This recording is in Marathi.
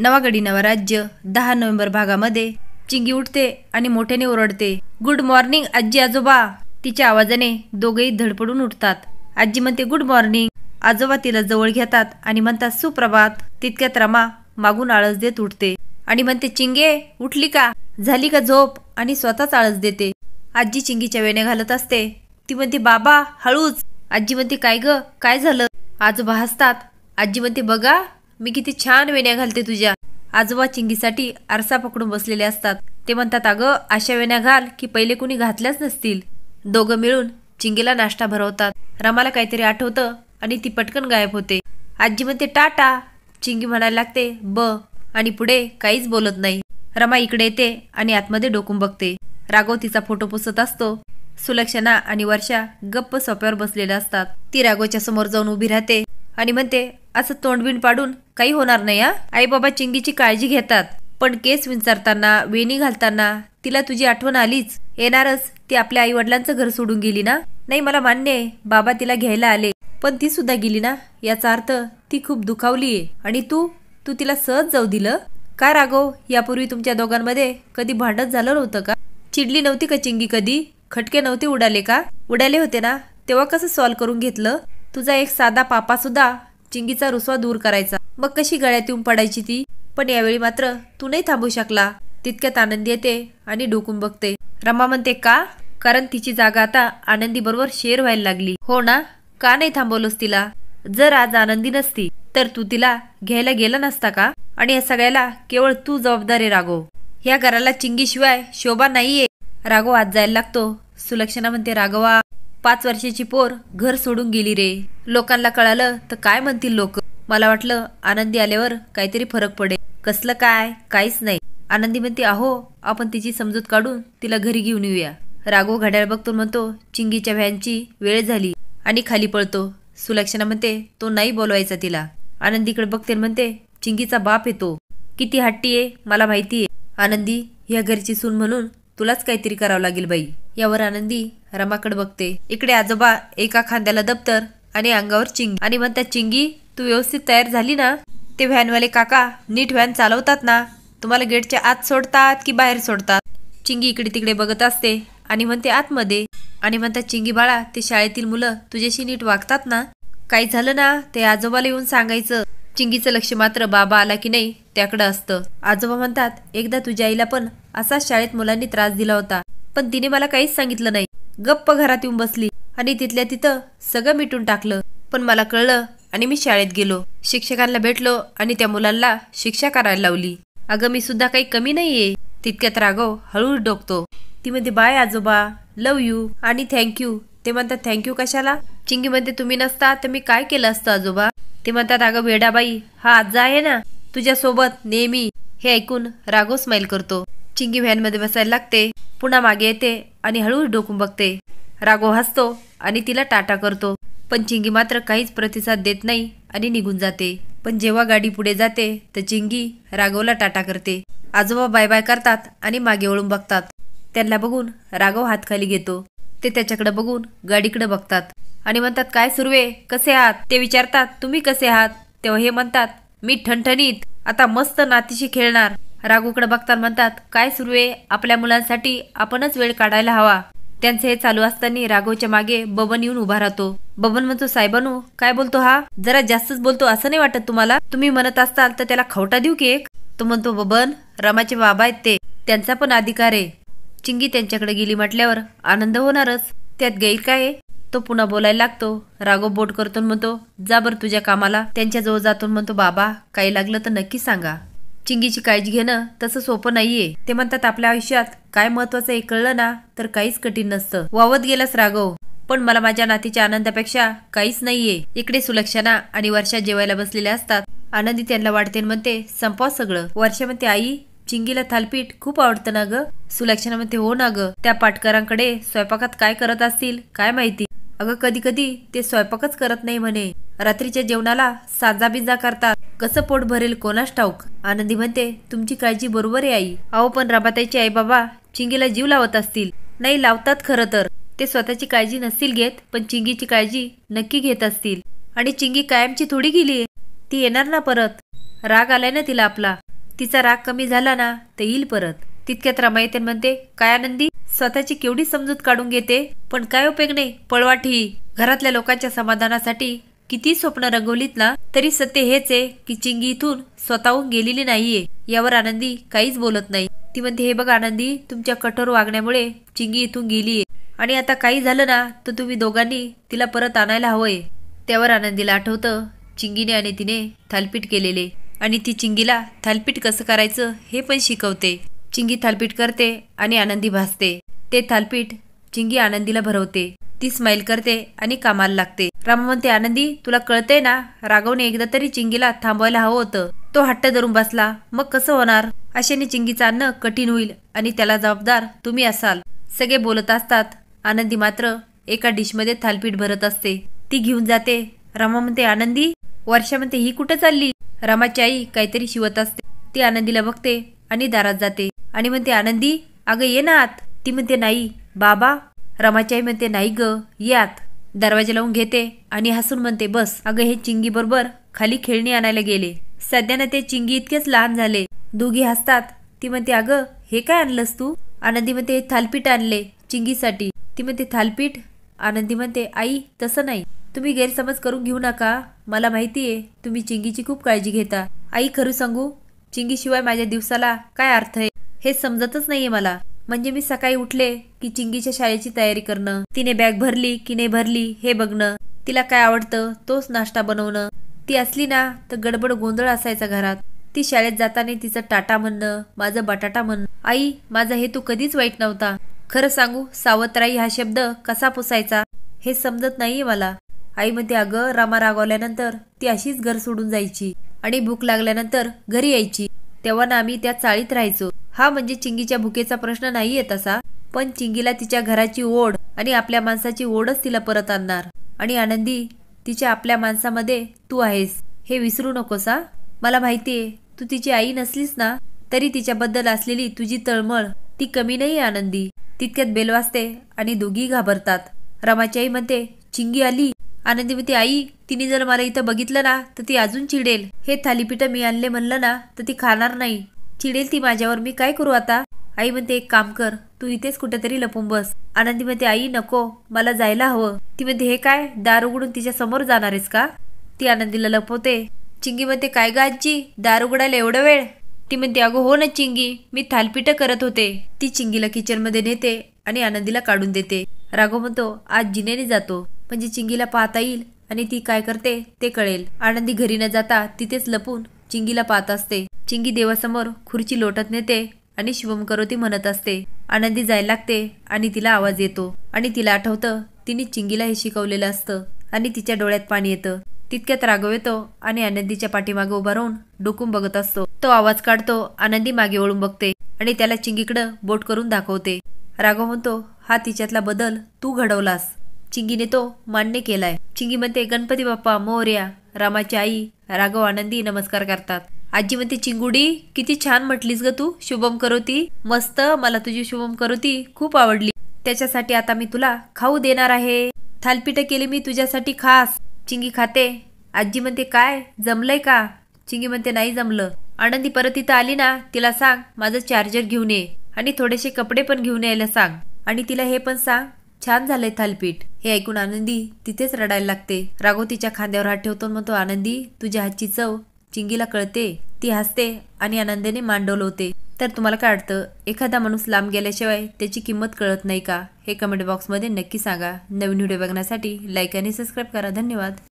नवागडी नवराज्य दहा नोव्हेंबर भागामध्ये चिंगी उठते आणि मोठ्याने ओरडते गुड मॉर्निंग आजी आजोबा तिच्या आवाजाने दोघेही धडपडून उठतात आजी म्हणते गुड मॉर्निंग आजोबा तिला जवळ घेतात आणि म्हणतात सुप्रभात तितक्यात रमा मागून आळस देत उठते आणि म्हणते चिंगे उठली का झाली का झोप आणि स्वतःच आळस देते आजी चिंगीच्या वेणे घालत असते ती म्हणते बाबा हळूच आजी म्हणते काय ग काय झालं आजोबा हसतात आजी म्हणते बघा मी किती छान वेण्या घालते तुझ्या आजोबा चिंगीसाठी आरसा पकडून बसलेले असतात ते म्हणतात अगं अशा वेण्या घाल की पहिले कुणी घातल्याच नसतील दोघं मिळून चिंगीला नाश्ता भरवतात रमाला काहीतरी आठवतं आणि ती पटकन गायब होते आजी म्हणते टाटा चिंगी म्हणायला लागते ब आणि पुढे काहीच बोलत नाही रमा इकडे येते आणि आतमध्ये डोकून बघते राघव तिचा फोटो पुसत असतो सुलक्षणा आणि वर्षा गप्प सोप्यावर बसलेल्या असतात ती राघवच्या समोर जाऊन उभी राहते आणि म्हणते असं तोंडबिंड पाडून काही होणार नाही आई बाबा चिंगीची काळजी घेतात पण केस विचारताना वेणी घालताना तिला तुझी आठवण आलीच येणारच ती आपल्या आई वडिलांचं घर सोडून गेली ना नाही मला मान्य आहे बाबा तिला घ्यायला आले पण ती सुद्धा गेली ना याचा अर्थ ती खूप दुखावली आणि तू तू तिला सहज जाऊ दिलं का राघव यापूर्वी तुमच्या दोघांमध्ये कधी भांडत झालं नव्हतं का चिडली नव्हती का चिंगी कधी खटके नव्हते उडाले का उडाले होते ना तेव्हा कसं सॉल्व्ह करून घेतलं तुझा एक साधा पापा सुद्धा चिंगीचा रुसवा दूर करायचा मग कशी गळ्यात येऊन पडायची ती पण यावेळी मात्र तू नाही थांबू शकला तितक्यात आनंदी येते आणि डोकून बघते रमा म्हणते का कारण तिची जागा आता आनंदी बरोबर शेअर व्हायला लागली हो ना का नाही थांबवलोस तिला जर आज आनंदी नसती तर तू तिला घ्यायला गेला नसता का आणि या सगळ्याला केवळ तू जबाबदार आहे राघव ह्या घराला चिंगीशिवाय शोभा नाहीये राघो आज जायला लागतो सुलक्षणा म्हणते राघवा पाच वर्षाची पोर घर सोडून गेली रे लोकांना कळालं तर काय म्हणतील लोक मला वाटलं आनंदी आल्यावर काहीतरी फरक पडेल कसलं काय काहीच नाही आनंदी म्हणते अहो आपण तिची समजूत काढून तिला घरी घेऊन येऊया राघव घड्याळ बघतो म्हणतो चिंगीच्या व्हॅनची वेळ झाली आणि खाली पळतो सुलक्षणा म्हणते तो नाही बोलवायचा तिला आनंदीकडे बघते म्हणते चिंगीचा बाप येतो किती हट्टी आहे मला माहिती आहे आनंदी ह्या घरची सून म्हणून तुलाच काहीतरी करावं लागेल बाई यावर आनंदी रमाकडे बघते इकडे आजोबा एका खांद्याला दप्तर आणि अंगावर चिंगी आणि म्हणतात चिंगी तू व्यवस्थित तयार झाली ना ते व्हॅनवाले काका नीट व्हॅन चालवतात ना तुम्हाला गेटच्या आत सोडतात की बाहेर सोडतात चिंगी इकडे तिकडे बघत असते आणि म्हणते आतमध्ये आणि म्हणतात चिंगी बाळा ते शाळेतील मुलं तुझ्याशी नीट वागतात ना काही झालं ना ते आजोबाला येऊन सांगायचं चिंगीचं लक्ष मात्र बाबा आला की नाही त्याकडं असतं आजोबा म्हणतात एकदा तुझ्या आईला पण असाच शाळेत मुलांनी त्रास दिला होता पण तिने मला काहीच सांगितलं नाही गप्प घरात येऊन बसली आणि तिथल्या तिथं सगळं मिटून टाकलं पण मला कळलं आणि मी शाळेत गेलो शिक्षकांना भेटलो आणि त्या मुलांना शिक्षा करायला लावली अगं मी सुद्धा काही कमी नाहीये तितक्यात रागव हळूहळू डोकतो ती म्हणते बाय आजोबा लव यू आणि थँक्यू ते म्हणतात थँक्यू कशाला चिंगी म्हणते तुम्ही नसता तर मी काय केलं असतं आजोबा ते म्हणतात अगं भेडाबाई हा आजा आहे ना तुझ्यासोबत नेहमी हे ऐकून राघव स्माईल करतो चिंगी व्हॅनमध्ये बसायला लागते पुन्हा मागे येते आणि हळूहळू डोकून बघते राघव हसतो आणि तिला टाटा करतो पण चिंगी मात्र काहीच प्रतिसाद देत नाही आणि निघून जाते पण जेव्हा गाडी पुढे जाते तर चिंगी राघवला टाटा करते आजोबा बाय बाय करतात आणि मागे वळून बघतात त्यांना बघून राघव हातखाली घेतो ते त्याच्याकडे बघून गाडीकडे बघतात आणि म्हणतात काय सुरवे कसे आहात ते विचारतात तुम्ही कसे आहात तेव्हा हे म्हणतात मी ठणठणीत आता मस्त नातीशी खेळणार राघूकडे बघताना म्हणतात काय सुरवे आपल्या मुलांसाठी आपणच वेळ काढायला हवा त्यांचे हे चालू असताना राघवच्या मागे बबन येऊन उभा राहतो बबन म्हणतो साहेबानू काय बोलतो हा जरा जास्तच बोलतो असं नाही वाटत तुम्हाला तुम्ही म्हणत असताल तर त्याला खवटा देऊ की एक तो म्हणतो बबन रमाचे बाबा आहेत ते त्यांचा पण अधिकार आहे चिंगी त्यांच्याकडे गेली म्हटल्यावर आनंद होणारच त्यात गैर काय तो पुन्हा बोलायला लागतो राघव बोट करतो म्हणतो जा बर तुझ्या कामाला त्यांच्याजवळ जातो म्हणतो बाबा काही लागलं तर नक्की सांगा चिंगीची काळजी घेणं तसं सोपं नाहीये ते म्हणतात आपल्या आयुष्यात काय महत्वाचं कळलं ना तर काहीच कठीण नसतं वावत गेलास राघव पण मला माझ्या नातीच्या आनंदापेक्षा काहीच नाहीये इकडे सुलक्षणा आणि वर्षा जेवायला बसलेल्या असतात आनंदी त्यांना वाटते म्हणते संपवा सगळं वर्षा म्हणते आई चिंगीला थालपीठ खूप आवडतं ना ग सुलक्षणा म्हणते हो ना ग त्या पाटकरांकडे स्वयंपाकात काय करत असतील काय माहिती अगं कधी कधी ते स्वयंपाकच करत नाही म्हणे रात्रीच्या जेवणाला साजा बिजा करतात कसं पोट भरेल कोणास ठाऊक आनंदी म्हणते तुमची काळजी बरोबर आहे आई अहो पण राबाताईची आई बाबा चिंगीला जीव लावत असतील नाही लावतात खरं तर ते स्वतःची काळजी नसतील घेत पण चिंगीची काळजी नक्की घेत असतील आणि चिंगी कायमची थोडी गेली ती येणार ना परत राग आलाय ना तिला आपला तिचा राग कमी झाला ना तर येईल परत तितक्यात रमायतेन म्हणते काय आनंदी स्वतःची केवढी समजूत काढून घेते पण काय उपयोग नाही पळवाठी घरातल्या लोकांच्या समाधानासाठी किती स्वप्न रंगवलीत ना तरी सत्य हेच आहे की चिंगी इथून स्वतःहून गेलेली नाहीये यावर आनंदी काहीच बोलत नाही ती म्हणते हे बघ आनंदी तुमच्या कठोर वागण्यामुळे चिंगी इथून गेलीये आणि आता काही झालं ना तर तुम्ही दोघांनी तिला परत आणायला हवंय त्यावर आनंदीला आठवतं चिंगीने आणि तिने थालपीट केलेले आणि ती चिंगीला थालपीठ कसं करायचं हे पण शिकवते चिंगी थालपीट करते आणि आनंदी भासते ते थालपीठ चिंगी आनंदीला भरवते ती स्माईल करते आणि कामाला लागते रामा म्हणते आनंदी तुला कळतंय ना रागवने एकदा तरी चिंगीला थांबवायला हवं होतं तो हट्ट धरून बसला मग कसं होणार अशाने चिंगीचं अन्न कठीण होईल आणि त्याला जबाबदार तुम्ही असाल सगळे बोलत असतात आनंदी मात्र एका डिशमध्ये थालपीठ भरत असते ती घेऊन जाते रामा म्हणते आनंदी वर्षा ही कुठं चालली रामाची आई काहीतरी शिवत असते ती आनंदीला बघते आणि दारात जाते आणि म्हणते आनंदी अगं ये ना आत ती म्हणते नाही बाबा रमाची आई म्हणते नाही ग ये आत दरवाजा लावून घेते आणि हसून म्हणते बस अगं हे चिंगी बरोबर खाली खेळणी आणायला गेले ना ते चिंगी इतकेच लहान झाले दोघी हसतात ती म्हणते अगं हे काय आणलंस तू आनंदी म्हणते थालपीठ आणले चिंगीसाठी ती म्हणते थालपीठ आनंदी म्हणते आई तसं नाही तुम्ही गैरसमज करून घेऊ नका मला माहिती आहे तुम्ही चिंगीची खूप काळजी घेता आई खरू सांगू चिंगीशिवाय माझ्या दिवसाला काय अर्थ आहे हे समजतच नाहीये मला म्हणजे मी सकाळी उठले की चिंगीच्या शाळेची तयारी करणं तिने बॅग भरली की नाही भरली हे बघणं तिला काय आवडतं तोच नाश्ता बनवणं ती असली ना तर गडबड गोंधळ असायचा घरात ती शाळेत जाताना तिचं टाटा म्हणणं माझं बटाटा म्हणणं आई माझा हेतू कधीच वाईट नव्हता खरं सांगू सावत्राई हा शब्द कसा पुसायचा हे समजत नाहीये मला आई म्हणते अगं रामा रागावल्यानंतर ती अशीच घर सोडून जायची आणि भूक लागल्यानंतर घरी यायची तेव्हा ना आम्ही त्या चाळीत राहायचो हा म्हणजे चिंगीच्या भुकेचा प्रश्न नाही येत असा पण चिंगीला तिच्या घराची ओढ आणि आपल्या माणसाची ओढच तिला परत आणणार आणि आनंदी तिच्या आपल्या माणसामध्ये तू आहेस हे विसरू नकोसा मला माहितीये तू तिची आई नसलीस ना तरी तिच्याबद्दल असलेली तुझी तळमळ ती कमी नाही आनंदी तितक्यात बेल वाजते आणि दोघी घाबरतात रमाची आई म्हणते चिंगी आली आनंदी आई तिने जर मला इथं बघितलं ना तर ती अजून चिडेल हे थालीपीठ मी आणले म्हणलं ना तर ती खाणार नाही चिडेल ती माझ्यावर मी काय करू आता आई म्हणते एक काम कर तू इथेच कुठेतरी लपून बस आनंदी म्हणते आई नको मला जायला हवं ती म्हणते हे काय दार उघडून तिच्या समोर जाणार आहेस का ती आनंदीला लपवते चिंगी म्हणते काय ग आजी दार उघडायला एवढा वेळ ती म्हणते अगो हो ना चिंगी मी थालपीठ करत होते ती चिंगीला किचनमध्ये नेते आणि आनंदीला काढून देते राघव म्हणतो आज जिनेने जातो म्हणजे चिंगीला पाहता येईल आणि ती काय करते ते कळेल आनंदी घरी न जाता तिथेच लपून चिंगीला पाहत असते चिंगी देवासमोर खुर्ची लोटत नेते आणि शुभम करो ती म्हणत असते आनंदी जायला लागते आणि तिला आवाज येतो आणि तिला आठवतं तिने चिंगीला हे शिकवलेलं असतं आणि तिच्या डोळ्यात पाणी येतं तितक्यात राघव येतो आणि आनंदीच्या पाठीमागे उभा राहून डोकून बघत असतो तो आवाज काढतो आनंदी मागे वळून बघते आणि त्याला चिंगीकडं बोट करून दाखवते राघव म्हणतो हा तिच्यातला बदल तू घडवलास चिंगीने तो मान्य केलाय चिंगी म्हणते गणपती बाप्पा मोर्या रामाची आई राघव आनंदी नमस्कार करतात आजी म्हणते चिंगुडी किती छान म्हटलीस ग तू शुभम करोती मस्त मला तुझी शुभम करोती खूप आवडली त्याच्यासाठी आता मी तुला खाऊ देणार आहे थालपीठ केली मी तुझ्यासाठी खास चिंगी खाते आजी म्हणते काय जमलंय का चिंगी म्हणते नाही जमलं आनंदी परत इथं आली ना तिला सांग माझं चार्जर घेऊन ये आणि थोडेसे कपडे पण घेऊन यायला सांग आणि तिला हे पण सांग छान झालंय थालपीठ हे ऐकून आनंदी तिथेच रडायला लागते राघव तिच्या खांद्यावर हात ठेवतो तो आनंदी तुझ्या हातची चव चिंगीला कळते ती हसते आणि आनंदाने मांडवलं होते तर तुम्हाला काय वाटतं एखादा माणूस लांब गेल्याशिवाय त्याची किंमत कळत नाही का हे कमेंट बॉक्समध्ये नक्की सांगा नवीन व्हिडिओ बघण्यासाठी लाईक आणि सबस्क्राईब करा धन्यवाद